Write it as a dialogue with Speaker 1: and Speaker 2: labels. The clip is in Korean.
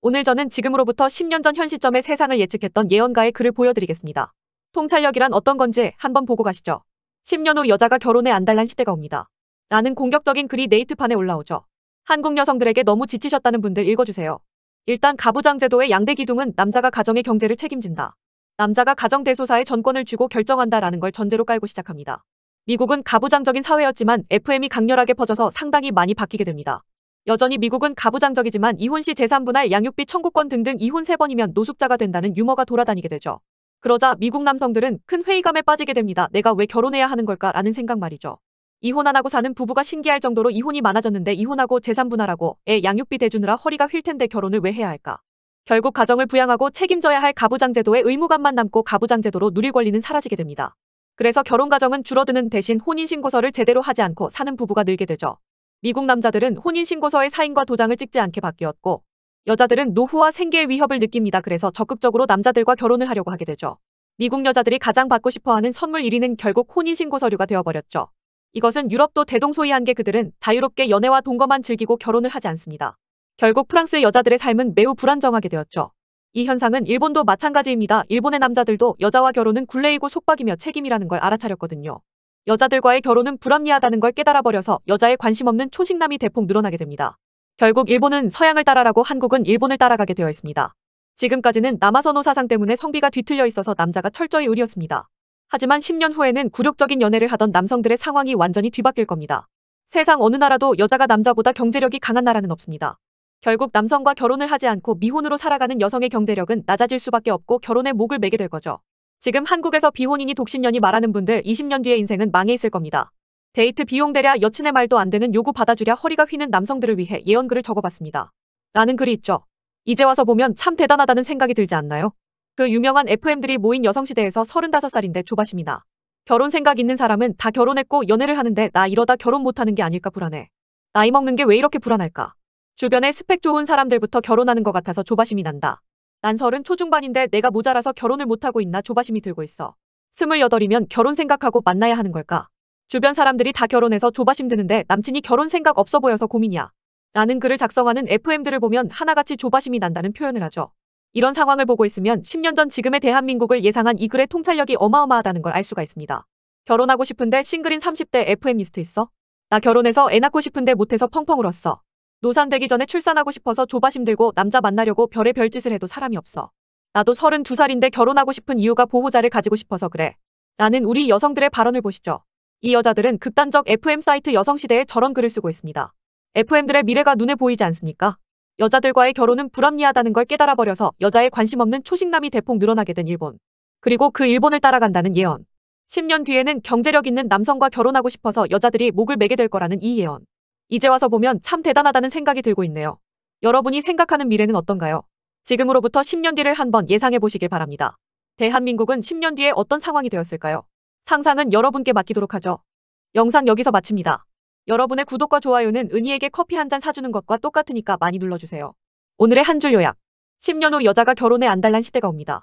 Speaker 1: 오늘 저는 지금으로부터 10년 전 현 시점의 세상을 예측했던 예언가의 글을 보여드리겠습니다. 통찰력이란 어떤 건지 한번 보고 가시죠. 10년 후 여자가 결혼에 안달난 시대가 옵니다. 라는 공격적인 글이 네이트판에 올라오죠. 한국 여성들에게 너무 지치셨다는 분들 읽어주세요. 일단 가부장 제도의 양대 기둥은 남자가 가정의 경제를 책임진다. 남자가 가정 대소사의 전권을 쥐고 결정한다라는 걸 전제로 깔고 시작합니다. 미국은 가부장적인 사회였지만 FM이 강렬하게 퍼져서 상당히 많이 바뀌게 됩니다. 여전히 미국은 가부장적이지만 이혼 시 재산 분할, 양육비 청구권 등등 이혼 세번이면 노숙자가 된다는 유머가 돌아다니게 되죠. 그러자 미국 남성들은 큰 회의감에 빠지게 됩니다. 내가 왜 결혼해야 하는 걸까? 라는 생각 말이죠. 이혼 안 하고 사는 부부가 신기할 정도로 이혼이 많아졌는데 이혼하고 재산 분할하고 애 양육비 대주느라 허리가 휠 텐데 결혼을 왜 해야 할까? 결국 가정을 부양하고 책임져야 할 가부장제도의 의무감만 남고 가부장제도로 누릴 권리는 사라지게 됩니다. 그래서 결혼 가정은 줄어드는 대신 혼인신고서를 제대로 하지 않고 사는 부부가 늘게 되죠. 미국 남자들은 혼인신고서에 사인과 도장을 찍지 않게 바뀌었고 여자들은 노후와 생계의 위협을 느낍니다. 그래서 적극적으로 남자들과 결혼을 하려고 하게 되죠. 미국 여자들이 가장 받고 싶어하는 선물 1위는 결국 혼인신고서류가 되어버렸죠. 이것은 유럽도 대동소이한 게 그들은 자유롭게 연애와 동거만 즐기고 결혼을 하지 않습니다. 결국 프랑스 여자들의 삶은 매우 불안정하게 되었죠. 이 현상은 일본도 마찬가지입니다. 일본의 남자들도 여자와 결혼은 굴레이고 속박이며 책임이라는 걸 알아차렸거든요. 여자들과의 결혼은 불합리하다는 걸 깨달아 버려서 여자의 관심 없는 초식남이 대폭 늘어나게 됩니다. 결국 일본은 서양을 따라라고 한국은 일본을 따라가게 되어 있습니다. 지금까지는 남아선호 사상 때문에 성비가 뒤틀려 있어서 남자가 철저히 의리였습니다. 하지만 10년 후에는 굴욕적인 연애를 하던 남성들의 상황이 완전히 뒤바뀔 겁니다. 세상 어느 나라도 여자가 남자보다 경제력이 강한 나라는 없습니다. 결국 남성과 결혼을 하지 않고 미혼으로 살아가는 여성의 경제력은 낮아질 수밖에 없고 결혼에 목을 매게 될 거죠. 지금 한국에서 비혼인이 독신년이 말하는 분들 20년 뒤에 인생은 망해 있을 겁니다. 데이트 비용 대랴 여친의 말도 안 되는 요구 받아주랴 허리가 휘는 남성들을 위해 예언글을 적어봤습니다. 라는 글이 있죠. 이제 와서 보면 참 대단하다는 생각이 들지 않나요? 그 유명한 FM들이 모인 여성시대에서 35살인데 조바심이나 결혼 생각 있는 사람은 다 결혼했고 연애를 하는데 나 이러다 결혼 못하는 게 아닐까 불안해. 나이 먹는 게 왜 이렇게 불안할까? 주변에 스펙 좋은 사람들부터 결혼하는 것 같아서 조바심이 난다. 난 서른 초중반인데 내가 모자라서 결혼을 못하고 있나 조바심이 들고 있어. 스물여덟이면 결혼 생각하고 만나야 하는 걸까? 주변 사람들이 다 결혼해서 조바심 드는데 남친이 결혼 생각 없어 보여서 고민이야. 라는 글을 작성하는 FM들을 보면 하나같이 조바심이 난다는 표현을 하죠. 이런 상황을 보고 있으면 10년 전 지금의 대한민국을 예상한 이 글의 통찰력이 어마어마하다는 걸 알 수가 있습니다. 결혼하고 싶은데 싱글인 30대 FM리스트 있어? 나 결혼해서 애 낳고 싶은데 못해서 펑펑 울었어. 노산되기 전에 출산하고 싶어서 조바심 들고 남자 만나려고 별의 별짓을 해도 사람이 없어. 나도 32살인데 결혼하고 싶은 이유가 보호자를 가지고 싶어서 그래. 라는 우리 여성들의 발언을 보시죠. 이 여자들은 극단적 FM 사이트 여성시대에 저런 글을 쓰고 있습니다. FM들의 미래가 눈에 보이지 않습니까? 여자들과의 결혼은 불합리하다는 걸 깨달아버려서 여자의 관심 없는 초식남이 대폭 늘어나게 된 일본. 그리고 그 일본을 따라간다는 예언. 10년 뒤에는 경제력 있는 남성과 결혼하고 싶어서 여자들이 목을 매게 될 거라는 이 예언. 이제 와서 보면 참 대단하다는 생각이 들고 있네요. 여러분이 생각하는 미래는 어떤가요? 지금으로부터 10년 뒤를 한번 예상해 보시길 바랍니다. 대한민국은 10년 뒤에 어떤 상황이 되었을까요? 상상은 여러분께 맡기도록 하죠. 영상 여기서 마칩니다. 여러분의 구독과 좋아요는 은희에게 커피 한 잔 사주는 것과 똑같으니까 많이 눌러주세요. 오늘의 한 줄 요약. 10년 후 여자가 결혼에 안달난 시대가 옵니다.